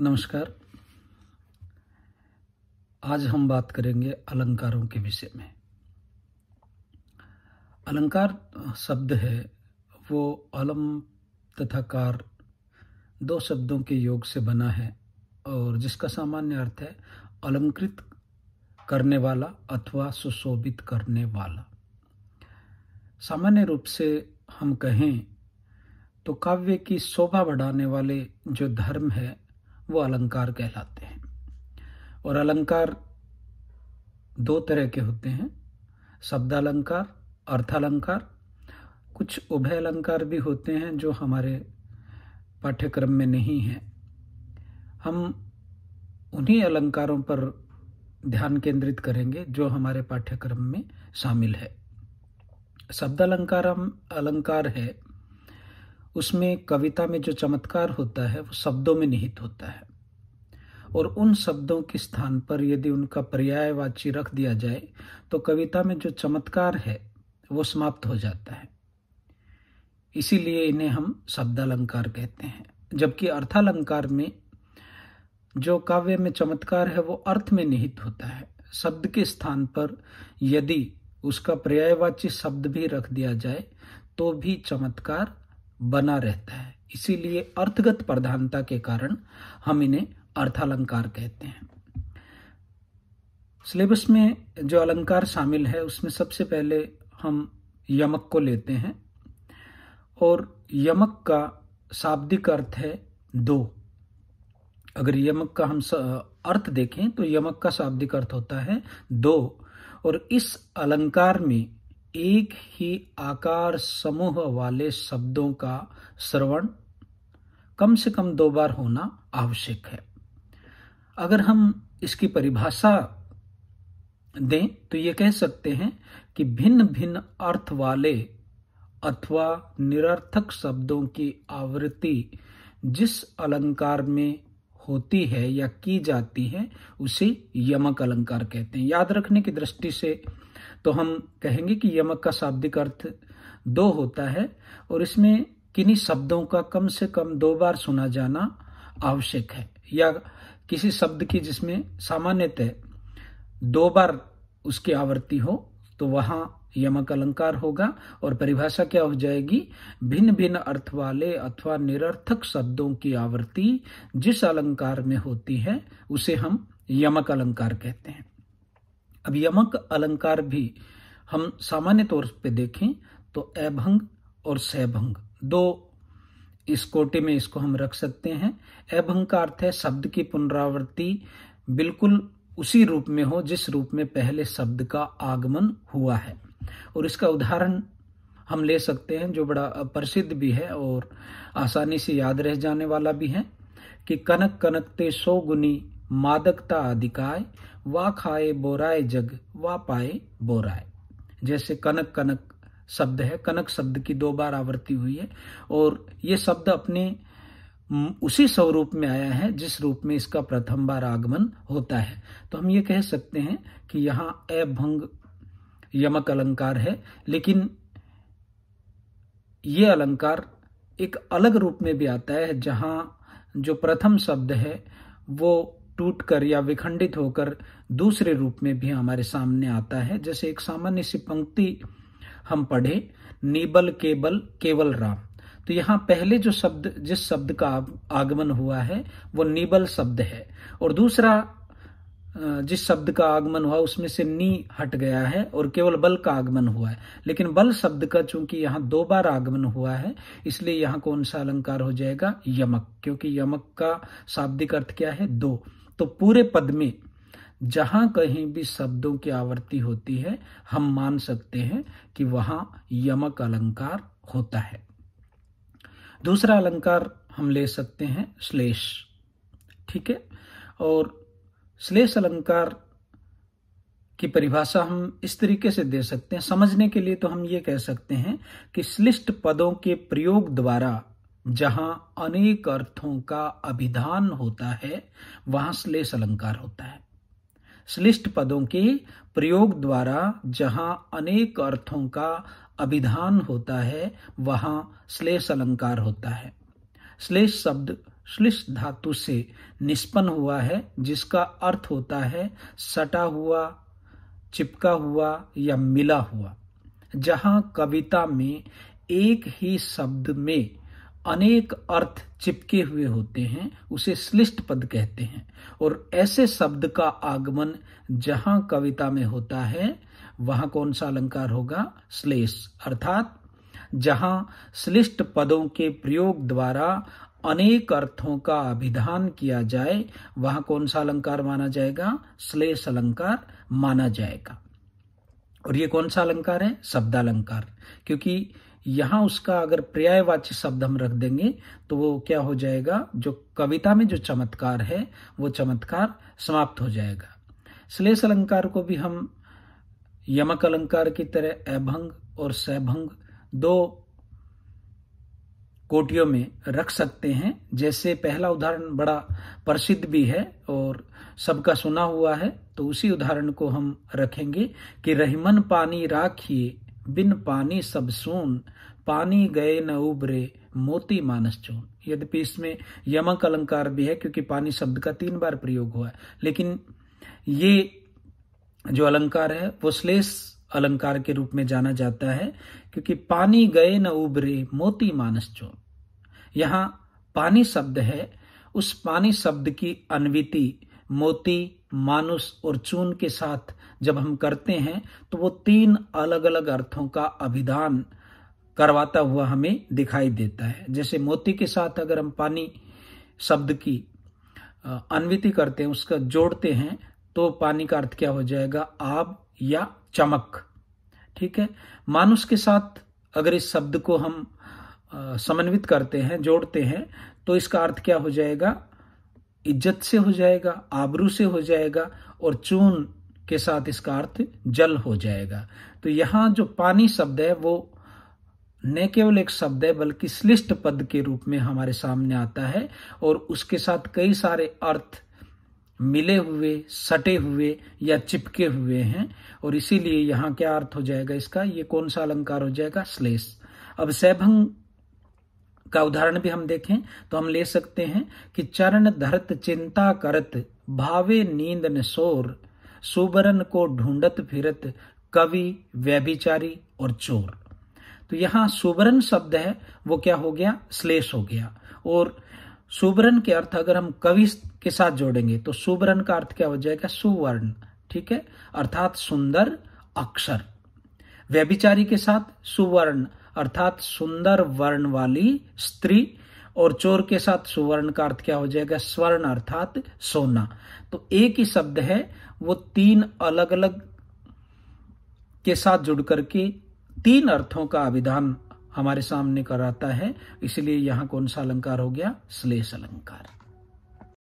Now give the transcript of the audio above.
नमस्कार आज हम बात करेंगे अलंकारों के विषय में अलंकार शब्द है वो अलम तथा कार दो शब्दों के योग से बना है और जिसका सामान्य अर्थ है अलंकृत करने वाला अथवा सुशोभित करने वाला सामान्य रूप से हम कहें तो काव्य की शोभा बढ़ाने वाले जो धर्म है वो अलंकार कहलाते हैं और अलंकार दो तरह के होते हैं शब्दालंकार अर्थालंकार कुछ उभय अलंकार भी होते हैं जो हमारे पाठ्यक्रम में नहीं है हम उन्हीं अलंकारों पर ध्यान केंद्रित करेंगे जो हमारे पाठ्यक्रम में शामिल है शब्द अलंकार हम अलंकार है उसमें कविता में जो चमत्कार होता है वो शब्दों में निहित होता है और उन शब्दों के स्थान पर यदि उनका पर्यायवाची रख दिया जाए तो कविता में जो चमत्कार है वो समाप्त हो जाता है इसीलिए इन्हें हम शब्दालंकार कहते हैं जबकि अर्थालंकार में जो काव्य में चमत्कार है वो अर्थ में निहित होता है शब्द के स्थान पर यदि उसका पर्यायवाची शब्द भी रख दिया जाए तो भी चमत्कार बना रहता है इसीलिए अर्थगत प्रधानता के कारण हम इन्हें अर्थालंकार कहते हैं सिलेबस में जो अलंकार शामिल है उसमें सबसे पहले हम यमक को लेते हैं और यमक का शाब्दिक अर्थ है दो अगर यमक का हम अर्थ देखें तो यमक का शाब्दिक अर्थ होता है दो और इस अलंकार में एक ही आकार समूह वाले शब्दों का श्रवण कम से कम दो बार होना आवश्यक है अगर हम इसकी परिभाषा दें तो ये कह सकते हैं कि भिन्न भिन्न अर्थ वाले अथवा निरर्थक शब्दों की आवृत्ति जिस अलंकार में होती है या की जाती है उसे यमक अलंकार कहते हैं याद रखने की दृष्टि से तो हम कहेंगे कि यमक का शाब्दिक अर्थ दो होता है और इसमें किन्हीं शब्दों का कम से कम दो बार सुना जाना आवश्यक है या किसी शब्द की जिसमें सामान्यतः दो बार उसकी आवृत्ति हो तो वहां यमक अलंकार होगा और परिभाषा क्या हो जाएगी भिन्न भिन्न अर्थ वाले अथवा निरर्थक शब्दों की आवृत्ति जिस अलंकार में होती है उसे हम यमक अलंकार कहते हैं अब यमक अलंकार भी हम सामान्य तौर पे देखें तो अभंग और सैभंग दो इस कोटे में इसको हम रख सकते हैं अभंग का अर्थ है शब्द की पुनरावृत्ति बिल्कुल उसी रूप में हो जिस रूप में पहले शब्द का आगमन हुआ है और इसका उदाहरण हम ले सकते हैं जो बड़ा प्रसिद्ध भी है और आसानी से याद रह जाने वाला भी है कि कनक कनकते सो गुनी मादकता अधिकाय वा खाए बोराए जग वा पाए बोराए जैसे कनक कनक शब्द है कनक शब्द की दो बार आवृत्ति हुई है और ये शब्द अपने उसी स्वरूप में आया है जिस रूप में इसका प्रथम बार आगमन होता है तो हम ये कह सकते हैं कि यहाँ अभंग यमक अलंकार है लेकिन ये अलंकार एक अलग रूप में भी आता है जहाँ जो प्रथम शब्द है वो टूटकर या विखंडित होकर दूसरे रूप में भी हमारे सामने आता है जैसे एक सामान्य सी पंक्ति हम पढ़े नीबल केबल केवल राम तो यहाँ पहले जो शब्द जिस शब्द का आगमन हुआ है वो नीबल शब्द है और दूसरा जिस शब्द का आगमन हुआ उसमें से नी हट गया है और केवल बल का आगमन हुआ है लेकिन बल शब्द का चूंकि यहाँ दो बार आगमन हुआ है इसलिए यहाँ कौन सा अलंकार हो जाएगा यमक क्योंकि यमक का शाब्दिक अर्थ क्या है दो तो पूरे पद में जहां कहीं भी शब्दों की आवृत्ति होती है हम मान सकते हैं कि वहां यमक अलंकार होता है दूसरा अलंकार हम ले सकते हैं श्लेष ठीक है और श्लेष अलंकार की परिभाषा हम इस तरीके से दे सकते हैं समझने के लिए तो हम ये कह सकते हैं कि श्लिष्ट पदों के प्रयोग द्वारा जहां अनेक अर्थों का अभिधान होता है वहां श्लेष अलंकार होता है श्लिष्ट पदों के प्रयोग द्वारा जहां अनेक अर्थों का अभिधान होता है वहां श्लेष अलंकार होता है श्लेष शब्द श्लिष्ट धातु से निष्पन्न हुआ है जिसका अर्थ होता है सटा हुआ चिपका हुआ या मिला हुआ जहां कविता में एक ही शब्द में अनेक अर्थ चिपके हुए होते हैं उसे श्लिष्ट पद कहते हैं और ऐसे शब्द का आगमन जहां कविता में होता है वहां कौन सा अलंकार होगा श्लेष अर्थात जहां श्लिष्ट पदों के प्रयोग द्वारा अनेक अर्थों का अभिधान किया जाए वहां कौन सा अलंकार माना जाएगा श्लेष अलंकार माना जाएगा और ये कौन सा अलंकार है शब्दालंकार क्योंकि यहां उसका अगर पर्यायवाची शब्द हम रख देंगे तो वो क्या हो जाएगा जो कविता में जो चमत्कार है वो चमत्कार समाप्त हो जाएगा श्लेष अलंकार को भी हम यमक अलंकार की तरह अभंग और सैभंग दो कोटियों में रख सकते हैं जैसे पहला उदाहरण बड़ा प्रसिद्ध भी है और सबका सुना हुआ है तो उसी उदाहरण को हम रखेंगे कि रहीमन पानी राखिए बिन पानी सब सुन पानी गए न उबरे मोती मानस चून यद्यपि इसमें यमक अलंकार भी है क्योंकि पानी शब्द का तीन बार प्रयोग हुआ है लेकिन ये जो अलंकार है वो श्लेष अलंकार के रूप में जाना जाता है क्योंकि पानी गए न उबरे मोती मानस चो यहां पानी शब्द है उस पानी शब्द की अनविति मोती मानुष और चून के साथ जब हम करते हैं तो वो तीन अलग अलग अर्थों का अभिधान करवाता हुआ हमें दिखाई देता है जैसे मोती के साथ अगर हम पानी शब्द की अनविति करते हैं उसका जोड़ते हैं तो पानी का अर्थ क्या हो जाएगा आब या चमक ठीक है मानुष के साथ अगर इस शब्द को हम समन्वित करते हैं जोड़ते हैं तो इसका अर्थ क्या हो जाएगा इज्जत से हो जाएगा आबरू से हो जाएगा और चून के साथ इसका अर्थ जल हो जाएगा तो यहां जो पानी शब्द है वो न केवल एक शब्द है बल्कि श्लिष्ट पद के रूप में हमारे सामने आता है और उसके साथ कई सारे अर्थ मिले हुए सटे हुए या चिपके हुए हैं और इसीलिए यहाँ क्या अर्थ हो जाएगा इसका ये कौन सा अलंकार हो जाएगा श्लेष अब सैभंग का उदाहरण भी हम देखें तो हम ले सकते हैं कि चरण धरत चिंता करत भावे नींद न शोर सुबरन को ढूंढत फिरत कवि व्यभिचारी और चोर तो यहाँ सुबरन शब्द है वो क्या हो गया श्लेष हो गया और सुबरन के अर्थ अगर हम कवि के साथ जोड़ेंगे तो सुबरन का अर्थ क्या हो जाएगा सुवर्ण ठीक है अर्थात सुंदर अक्षर व्यभिचारी के साथ सुवर्ण अर्थात सुंदर वर्ण वाली स्त्री और चोर के साथ सुवर्ण का अर्थ क्या हो जाएगा स्वर्ण अर्थात सोना तो एक ही शब्द है वो तीन अलग अलग के साथ जुड़ करके तीन अर्थों का अभिधान हमारे सामने कराता है इसलिए यहाँ कौन सा अलंकार हो गया श्लेष अलंकार